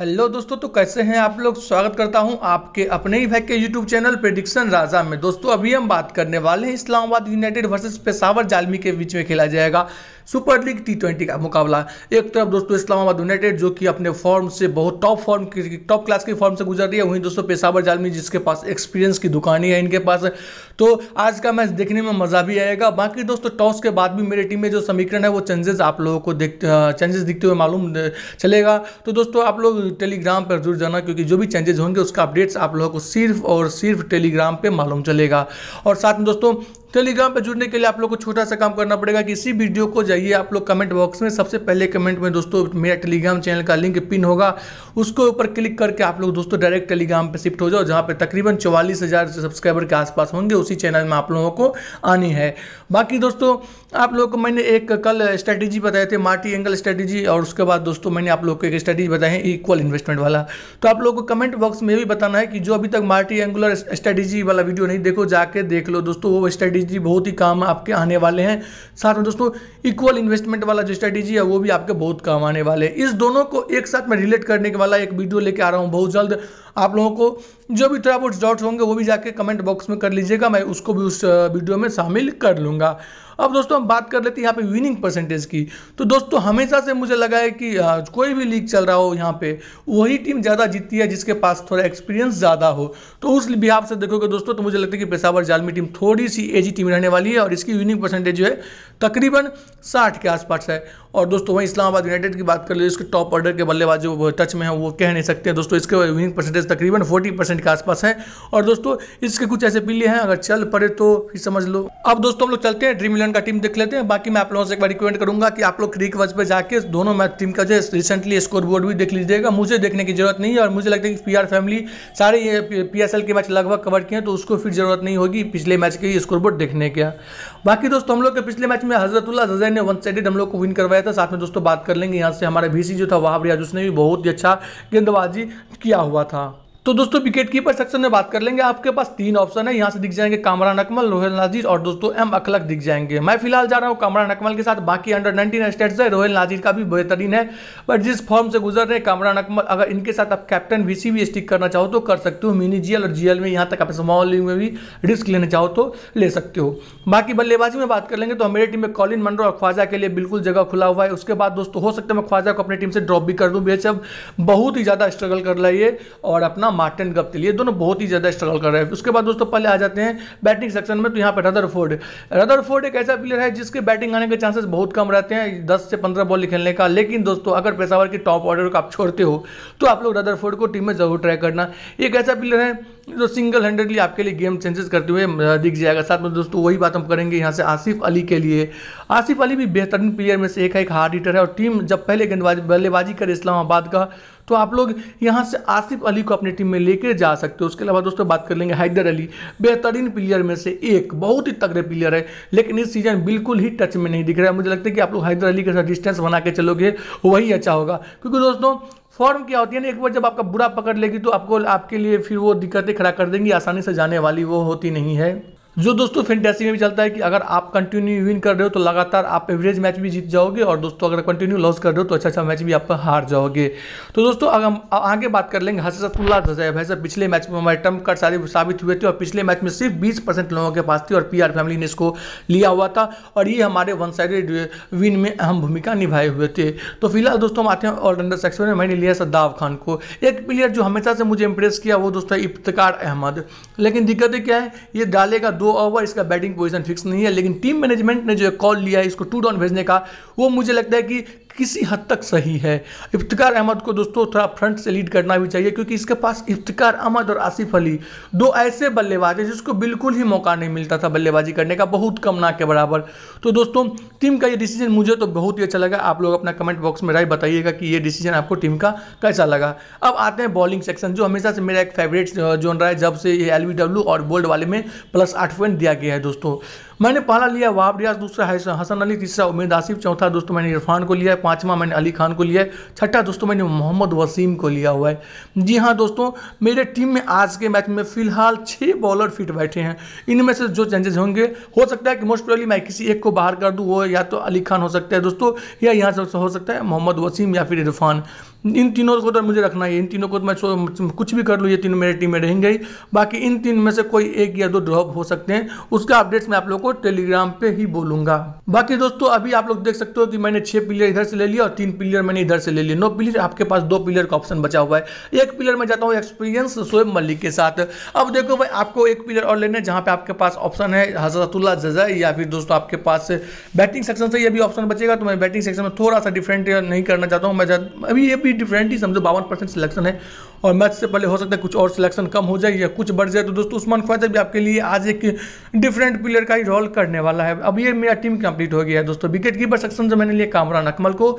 hello दोस्तों तो कैसे हैं आप लोग स्वागत करता हूं आपके अपने ही भाई के यूट्यूब चैनल प्रेडिक्शन राजा में दोस्तों अभी हम बात करने वाले हैं इस्लामाबाद यूनाइटेड वर्सेस पेशावर जालमी के बीच में खेला जाएगा सुपर लीग टी ट्वेंटी का मुकाबला एक तरफ दोस्तों इस्लामाबाद यूनाइटेड जो कि अपने फॉर्म से बहुत टॉप फॉर्म की टॉप क्लास की फॉर्म से गुजर रही है वहीं दोस्तों पेशावर जालमी जिसके पास एक्सपीरियंस की दुकानी है इनके पास तो आज का मैच देखने में मज़ा भी आएगा बाकी दोस्तों टॉस के बाद भी मेरी टीम में जो समीकरण है वो चेंजेस आप लोगों को देख चेंजेस दिखते हुए मालूम चलेगा तो दोस्तों आप लोग टेलीग्राम पर जरूर जाना क्योंकि जो भी चेंजेस होंगे उसका अपडेट्स आप लोगों को सिर्फ और सिर्फ टेलीग्राम पर मालूम चलेगा और साथ में दोस्तों टेलीग्राम पर जुड़ने के लिए आप लोग को छोटा सा काम करना पड़ेगा कि इसी वीडियो को जाइए आप लोग कमेंट बॉक्स में सबसे पहले कमेंट में दोस्तों मेरा टेलीग्राम चैनल का लिंक पिन होगा उसके ऊपर क्लिक करके आप लोग दोस्तों डायरेक्ट टेलीग्राम पर शिफ्ट हो जाओ जहाँ पर तकरीबन चौवालीस सब्सक्राइबर के आसपास होंगे उसी चैनल में आप लोगों को आनी है बाकी दोस्तों आप लोग को मैंने एक कल स्ट्रैटेजी बताए थे मार्टी एंगल स्ट्रैटेजी और उसके बाद दोस्तों मैंने आप लोग को एक स्ट्रैटेजी बताई है इक्वल इन्वेस्टमेंट वाला तो आप लोगों को कमेंट बॉक्स में भी बताना है कि जो अभी तक मार्टी एंगुलर स्ट्रैटेजी वाला वीडियो नहीं देखो जाके देख लो दोस्तों वो स्ट्रैटेजी स्ट्रेटेजी बहुत ही काम आपके आने वाले हैं साथ में दोस्तों इक्वल इन्वेस्टमेंट वाला जो स्ट्रेटेजी है वो भी आपके बहुत काम आने वाले हैं इस दोनों को एक साथ में रिलेट करने के वाला एक वीडियो लेके आ रहा हूँ बहुत जल्द आप लोगों को जो भी थोड़ा बहुत डाउट होंगे वो भी जाके कमेंट बॉक्स में कर लीजिएगा मैं उसको भी उस वीडियो में शामिल कर लूँगा अब दोस्तों हम बात कर लेते हैं यहाँ पे विनिंग परसेंटेज की तो दोस्तों हमेशा से मुझे लगा है कि कोई भी लीग चल रहा हो यहाँ पे वही टीम ज़्यादा जीतती है जिसके पास थोड़ा एक्सपीरियंस ज़्यादा हो तो उस बिहार से देखोगे दोस्तों तो मुझे लगता है कि पेशावर जालमी टीम थोड़ी सी एजी टीम रहने वाली है और इसकी विनिंग परसेंटेज जो है तकरीबन साठ के आसपास है और दोस्तों वहीं इस्लामाबाद यूनाइटेड की बात कर लीजिए उसके टॉप ऑर्डर के बल्लेबाज जो टच में है वो कह नहीं सकते दोस्तों इसके विनिंग परसेंटेज तकरीबन फोर्टी परसेंट के आसपास है और दोस्तों इसके कुछ ऐसे पिल्ले हैं अगर चल पड़े तो फिर समझ लो अब दोस्तों हम लोग चलते हैं ड्रीम इलेवन का टीम देख लेते हैं बाकी मैं आप लोगों से एक बार रिकमेंड करूंगा कि आप लोग क्रिक वज पर जाकर दोनों मैच टीम का जो है रिसेंटली स्कोर बोर्ड भी देख लीजिएगा मुझे देखने की जरूरत नहीं है और मुझे लगता है कि पी फैमिली सारे पी एस के मैच लगभग कवर किए हैं तो उसको फिर जरूरत नहीं होगी पिछले मैच के स्कोर बोर्ड देखने का बाकी दोस्तों हम लोग के पिछले मैच में हजरतुल्ला जजैन ने वन साइडेड हम लोग को विन करवाया था साथ में दोस्तों बात कर लेंगे यहाँ से हमारा भीसी जो था वहाब रियाज उसने भी बहुत ही अच्छा गेंदबाजी किया हुआ था तो दोस्तों विकेट कीपर सेक्शन में बात कर लेंगे आपके पास तीन ऑप्शन है यहाँ से दिख जाएंगे कामरान अकमल रोहित नाजीर और दोस्तों एम अखलक दिख जाएंगे मैं फिलहाल जा रहा हूँ कामरान अकमल के साथ बाकी अंडर नाइनटीन स्टेट्स है रोहित नाजीर का भी बेहतरीन है बट जिस फॉर्म से गुजर रहे कामरान अकमल अगर इनके साथ आप कैप्टन वीसी भी स्टिक करना चाहो तो कर सकते हो मिनी जीएल और जीएल में यहाँ तक आप स्मॉल लीग में भी रिस्क लेना चाहो तो ले सकते हो बाकी बल्लेबाजी में बात कर लेंगे तो हमारी टीम में कॉलिन मंडो और ख्वाजा के लिए बिल्कुल जगह खुला हुआ है उसके बाद दोस्तों हो सकता है मैं ख्वाजा को अपनी टीम से ड्रॉप भी कर दूँ बेच बहुत ही ज़्यादा स्ट्रगल कर रही है और अपना मार्टिन के लिए दोनों बहुत ही ज़्यादा स्ट्रगल कर रहे हैं उसके बाद दोस्तों पहले आ जाते हैं बैटिंग सेक्शन में तो यहाँ पर रदर फोर्ड रदर फोर्ड एक ऐसा प्लेयर है जिसके बैटिंग आने के चांसेस बहुत कम रहते हैं दस से पंद्रह बॉल खेलने का लेकिन दोस्तों अगर पेशावर की टॉप ऑर्डर को आप छोड़ते हो तो आप लोग रदर को टीम में ज़रूर ट्राई करना एक ऐसा प्लेयर है जो सिंगल हैंडेडली आपके लिए गेम चेंजेस करते हुए दिख जाएगा साथ में दोस्तों वही बात हम करेंगे यहाँ से आसिफ अली के लिए आसिफ अली भी बेहतरीन प्लेयर में से एक है एक हार्ड हीटर है और टीम जब पहले गेंदबाजी बल्लेबाजी करे इस्लामाबाद का तो आप लोग यहाँ से आसिफ अली को अपनी टीम में लेकर जा सकते हो उसके अलावा दोस्तों बात कर लेंगे हैदर अली बेहतरीन प्लेयर में से एक बहुत ही तगड़े प्लेयर है लेकिन इस सीजन बिल्कुल ही टच में नहीं दिख रहा है मुझे लगता है कि आप लोग हैदर अली के साथ डिस्टेंस बना के चलोगे वही अच्छा होगा क्योंकि दोस्तों फॉर्म क्या होती है ना एक बार जब आपका बुरा पकड़ लेगी तो आपको आपके लिए फिर वो दिक्कतें खड़ा कर देंगी आसानी से जाने वाली वो होती नहीं है जो दोस्तों फेंटेसी में भी चलता है कि अगर आप कंटिन्यू विन कर रहे हो तो लगातार आप एवरेज मैच भी जीत जाओगे और दोस्तों अगर कंटिन्यू लॉस कर रहे हो तो अच्छा अच्छा मैच भी आप हार जाओगे तो दोस्तों अगर हम आगे बात कर लेंगे हसरतुल्ला जजैब भाई साहब पिछले मैच में हमारे टर्म कट सारे साबित हुए थे और पिछले मैच में सिर्फ बीस परसेंट लोगों के पास थी और पी फैमिली ने इसको लिया हुआ था और ये हमारे वन साइडेड विन में अहम भूमिका निभाए हुए थे तो फिलहाल दोस्तों हम आते हैं ऑलराउंडर सेक्शन में मैंने लिया सद्दाव खान को एक प्लेयर जो हमेशा से मुझे इंप्रेस किया वो दोस्तों इफ्तार अहमद लेकिन दिक्कत क्या है ये डालेगा दो ओवर इसका बैटिंग पोजिशन फिक्स नहीं है लेकिन टीम मैनेजमेंट ने जो कॉल लिया है इसको टू डाउन भेजने का वो मुझे लगता है कि किसी हद तक सही है इफ्तिकार अहमद को दोस्तों थोड़ा फ्रंट से लीड करना भी चाहिए क्योंकि इसके पास इफ्तिकार अहमद और आसिफ अली दो ऐसे बल्लेबाज हैं जिसको बिल्कुल ही मौका नहीं मिलता था बल्लेबाजी करने का बहुत कम ना के बराबर तो दोस्तों टीम का ये डिसीजन मुझे तो बहुत ही अच्छा लगा आप लोग अपना कमेंट बॉक्स में राय बताइएगा कि ये डिसीजन आपको टीम का कैसा लगा अब आते हैं बॉलिंग सेक्शन जो हमेशा से मेरा एक फेवरेट जोन रहा है जब से ये एल और बोल्ड वाले में प्लस आठ पॉइंट दिया गया है दोस्तों मैंने पहला लिया वाब रियाज दूसरा हसन अली तीसरा उमेद आसिफ चौथा दोस्तों मैंने इरफान को लिया है पाँचवा मैंने अली खान को लिया है छठा दोस्तों मैंने मोहम्मद वसीम को लिया हुआ है जी हाँ दोस्तों मेरे टीम में आज के मैच में फिलहाल छः बॉलर फिट बैठे हैं इनमें से जो चेंजेस होंगे हो सकता है कि मोस्ट प्रोबली मैं किसी एक को बाहर कर दूँ वो या तो अली खान हो सकता है दोस्तों या यहाँ से हो सकता है मोहम्मद वसीम या फिर इरफान इन तीनों को तो मुझे रखना है इन तीनों को तो मैं कुछ भी कर लूँ ये तीनों मेरे टीम में रहेंगे ही बाकी इन तीन में से कोई एक या दो ड्रॉप हो सकते हैं उसका अपडेट्स मैं आप लोग को टेलीग्राम पे ही बोलूंगा बाकी दोस्तों अभी आप लोग देख सकते हो कि मैंने छः प्लेयर इधर से ले लिया और तीन प्लेयर मैंने इधर से ले लिया नौ प्लेयर आपके पास दो प्लेयर का ऑप्शन बचा हुआ है एक प्लेयर में जाता हूँ एक्सपीरियंस सोएब मलिक के साथ अब देखो भाई आपको एक प्लेयर और लेना है जहाँ पे आपके पास ऑप्शन है हजरतुल्ला जजा या फिर दोस्तों आपके पास बैटिंग सेक्शन से ये भी ऑप्शन बचेगा तो मैं बैटिंग सेक्शन में थोड़ा सा डिफरेंट नहीं करना चाहता हूँ मैं अभी ये भी डिफरेंट ही समझो बावन परसेंट सिलेक्शन है और मैच से पहले हो सकता है कुछ और सिलेक्शन कम हो जाए या कुछ बढ़ जाए तो दोस्तों उस्मान ख्वाजा भी आपके लिए आज एक डिफरेंट प्लेयर का ही रोल करने वाला है अब ये मेरा टीम कंप्लीट हो गया है दोस्तों विकेट कीपर सेक्शन से मैंने लिया कामरान अकमल को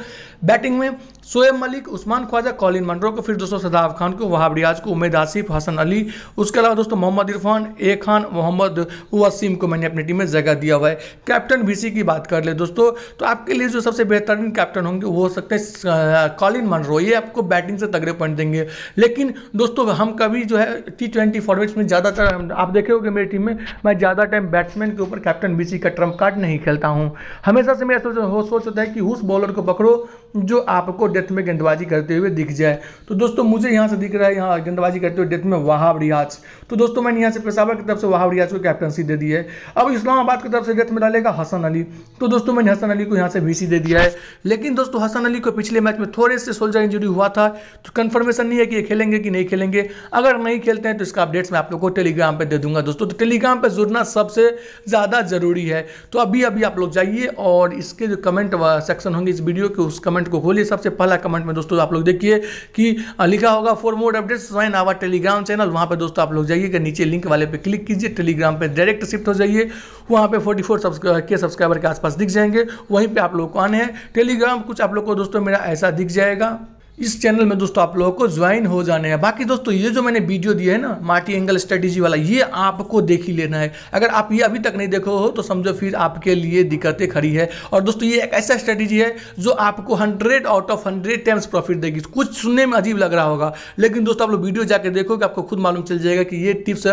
बैटिंग में सोएब मलिक उस्मान ख्वाजा कॉलिन मंडरो को फिर दोस्तों सदाब खान को वहाब रियाज को उमेद आसिफ हसन अली उसके अलावा दोस्तों मोहम्मद इरफान ए खान मोहम्मद वसीम को मैंने अपनी टीम में जगह दिया हुआ है कैप्टन बीसी की बात कर ले दोस्तों तो आपके लिए जो सबसे बेहतरीन कैप्टन होंगे वो हो सकते हैं कॉलिन मनरो ये आपको बैटिंग से तगड़े पॉइंट देंगे लेकिन लेकिन दोस्तों हम कभी जो है टी ट्वेंटी फॉर्मेट्स में ज़्यादातर आप देखे होगे मेरी टीम में मैं ज़्यादा टाइम बैट्समैन के ऊपर captain B C Trump card नहीं खेलता हूँ हमेशा से मेरा सोच हो सोच होता है कि उस बॉलर को पकड़ो जो आपको डेथ में गेंदबाजी करते हुए दिख जाए तो दोस्तों मुझे यहाँ से दिख रहा है यहाँ गेंदबाजी करते हुए डेथ में वहाब रियाज तो दोस्तों मैंने यहाँ से पेशावर की तरफ से वहाब रियाज को कैप्टनसी दे दी है अब इस्लामाबाद की तरफ से डेथ में डालेगा हसन अली तो दोस्तों मैंने हसन अली को यहाँ से वीसी दे दिया है लेकिन दोस्तों हसन अली को पिछले मैच में थोड़े से सोल्जर इंजरी हुआ था तो कन्फर्मेशन नहीं है कि ये खेलेंगे खेलेंगे कि नहीं खेलेंगे अगर नहीं खेलते हैं तो इसका अपडेट्स मैं आप लोग को टेलीग्राम पर दे दूंगा दोस्तों तो टेलीग्राम पर जुड़ना सबसे ज़्यादा ज़रूरी है तो अभी अभी आप लोग जाइए और इसके जो कमेंट सेक्शन होंगे इस वीडियो के उस कमेंट को खोलिए सबसे पहला कमेंट में दोस्तों आप लोग देखिए कि लिखा होगा for more updates join our Telegram channel वहाँ पर दोस्तों आप लोग जाइएगा नीचे लिंक वाले पे क्लिक कीजिए टेलीग्राम पर डायरेक्ट शिफ्ट हो जाइए वहाँ पर फोर्टी सब्सक्रा, के सब्सक्राइबर के आसपास दिख जाएंगे वहीं पर आप लोग को आने हैं टेलीग्राम कुछ आप लोग को दोस्तों मेरा ऐसा दिख जाएगा इस चैनल में दोस्तों आप लोगों को ज्वाइन हो जाने हैं बाकी दोस्तों ये जो मैंने वीडियो दिया है ना माटी एंगल स्ट्रेटेजी वाला ये आपको देख ही लेना है अगर आप ये अभी तक नहीं देखो हो तो समझो फिर आपके लिए दिक्कतें खड़ी है और दोस्तों ये एक ऐसा स्ट्रेटेजी है जो आपको hundred out of hundred times profit देगी कुछ सुनने में अजीब लग रहा होगा लेकिन दोस्तों आप लोग वीडियो जाकर देखोगे आपको खुद मालूम चल जाएगा कि ये टिप्स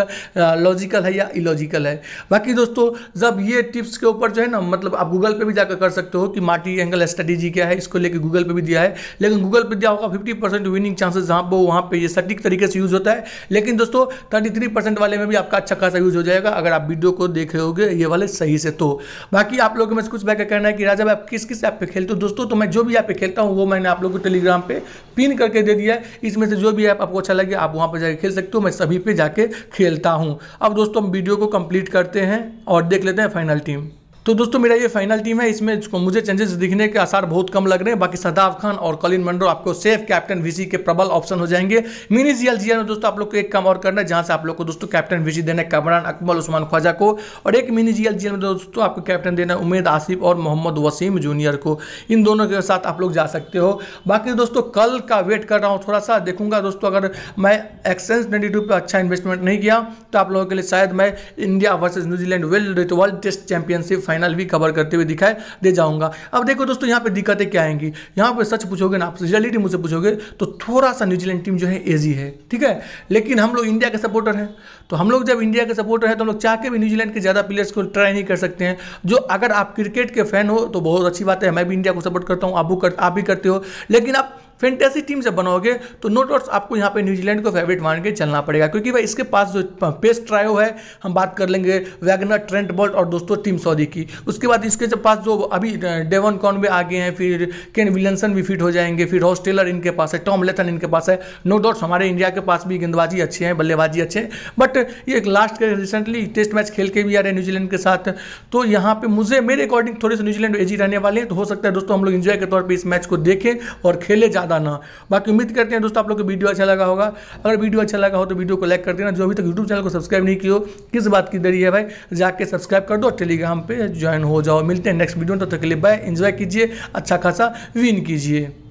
लॉजिकल है या इलॉजिकल है बाकी दोस्तों जब ये टिप्स के ऊपर जो है ना मतलब आप गूगल पर भी जाकर कर सकते हो कि मार्टी एंगल स्ट्रेटेजी क्या है इसको लेकर गूगल पर भी दिया है लेकिन गूगल पर दिया क्या होगा फिफ्टी परसेंट विनिंग चांसेस जहां पर वहां पर ये सटीक तरीके से यूज़ होता है लेकिन दोस्तों थर्टी थ्री परसेंट वाले में भी आपका अच्छा खासा यूज़ हो जाएगा अगर आप वीडियो को देख रहे हो ये वाले सही से तो बाकी आप लोगों में कुछ भाई कहना है कि राजा भाई आप किस किस ऐप पे खेलते हो दोस्तों तो मैं जो भी ऐप पे खेलता हूँ वो मैंने आप लोग को टेलीग्राम पे पिन करके दे दिया है इसमें से जो भी ऐप आपको अच्छा लगे आप वहाँ पर जाकर खेल सकते हो मैं सभी पे जाके खेलता हूँ अब दोस्तों हम वीडियो को कंप्लीट करते हैं और देख लेते हैं फाइनल टीम तो दोस्तों मेरा ये फाइनल टीम है इसमें मुझे चेंजेस दिखने के आसार बहुत कम लग रहे हैं बाकी सदाफ खान और कलिन मंडो आपको सेफ कैप्टन वीसी के प्रबल ऑप्शन हो जाएंगे मिनी जी एलजीआर में दोस्तों आप लोग को एक काम और करना है जहां से आप लोग को दोस्तों कैप्टन वीसी देना है कमरान अकमल उस्मान ख्वाजा को और एक मिनी जी एल में दोस्तों आपको कैप्टन देना है उमेद आसिफ और मोहम्मद वसीम जूनियर को इन दोनों के साथ आप लोग जा सकते हो बाकी दोस्तों कल का वेट कर रहा हूँ थोड़ा सा देखूंगा दोस्तों अगर मैं एक्सेंस नाइन्टी टू पर अच्छा इन्वेस्टमेंट नहीं किया तो आप लोगों के लिए शायद मैं India versus New Zealand world world test championship final भी कवर करते हुए दिखाई दे जाऊंगा अब देखो दोस्तों यहाँ पे दिक्कतें क्या आएंगी यहाँ पे सच पूछोगे ना आप रियलिटी मुझसे पूछोगे तो थोड़ा सा न्यूजीलैंड टीम जो है एजी है ठीक है लेकिन हम लोग इंडिया के सपोर्टर हैं तो हम लोग जब इंडिया के सपोर्टर हैं तो हम लोग चाह के भी न्यूजीलैंड के ज़्यादा प्लेयर्स को ट्राई नहीं कर सकते हैं जो अगर आप क्रिकेट के फैन हो तो बहुत अच्छी बात है मैं भी इंडिया को सपोर्ट करता हूँ आप भी करते हो लेकिन आप फेंटेसी टीम जब बनाओगे तो नो डाउट्स आपको यहाँ पे न्यूजीलैंड को फेवरेट मान के चलना पड़ेगा क्योंकि भाई इसके पास जो पेस्ट ट्रायो है हम बात कर लेंगे वैगनर ट्रेंट बोल्ट और दोस्तों टीम सऊदी की उसके बाद इसके जब पास जो अभी डेवन कॉन भी आगे हैं फिर केन विलियमसन भी फिट हो जाएंगे फिर हॉस्टेलर इनके पास है टॉम लेथन इनके पास है नो डाउट्स हमारे इंडिया के पास भी गेंदबाजी अच्छे हैं बल्लेबाजी अच्छे हैं बट ये एक लास्ट के रिसेंटली टेस्ट मैच खेल के भी आ रहे हैं न्यूजीलैंड के साथ तो यहाँ पे मुझे मेरे अकॉर्डिंग थोड़े से न्यूजीलैंड एजी रहने वाले हैं तो हो सकता है दोस्तों हम लोग इन्जॉय के तौर पर इस मैच को देखें और खेले ज़्यादा बताना बाकी उम्मीद करते हैं दोस्तों आप लोग को वीडियो अच्छा लगा होगा अगर वीडियो अच्छा लगा हो तो वीडियो को लाइक कर देना जो अभी तक यूट्यूब चैनल को सब्सक्राइब नहीं किया किस बात की दरी है भाई जाके सब्सक्राइब कर दो टेलीग्राम पर ज्वाइन हो जाओ मिलते हैं नेक्स्ट वीडियो में तो तकलीफ बाय इंजॉय कीजिए अच्छा खासा विन कीजिए